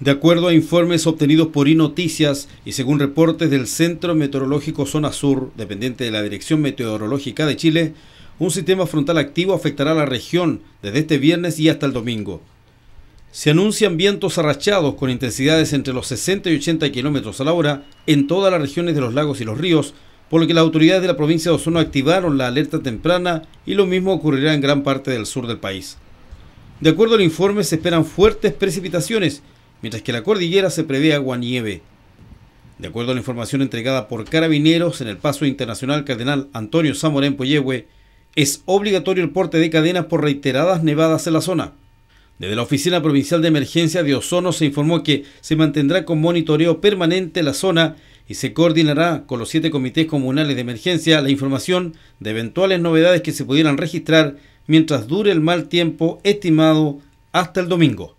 De acuerdo a informes obtenidos por iNoticias y según reportes del Centro Meteorológico Zona Sur, dependiente de la Dirección Meteorológica de Chile, un sistema frontal activo afectará a la región desde este viernes y hasta el domingo. Se anuncian vientos arrachados con intensidades entre los 60 y 80 kilómetros a la hora en todas las regiones de los lagos y los ríos, por lo que las autoridades de la provincia de Osorno activaron la alerta temprana y lo mismo ocurrirá en gran parte del sur del país. De acuerdo al informe, se esperan fuertes precipitaciones mientras que la cordillera se prevé agua-nieve. De acuerdo a la información entregada por carabineros en el paso internacional Cardenal Antonio Zamorén Poyehue, es obligatorio el porte de cadenas por reiteradas nevadas en la zona. Desde la Oficina Provincial de Emergencia de Ozono se informó que se mantendrá con monitoreo permanente la zona y se coordinará con los siete comités comunales de emergencia la información de eventuales novedades que se pudieran registrar mientras dure el mal tiempo estimado hasta el domingo.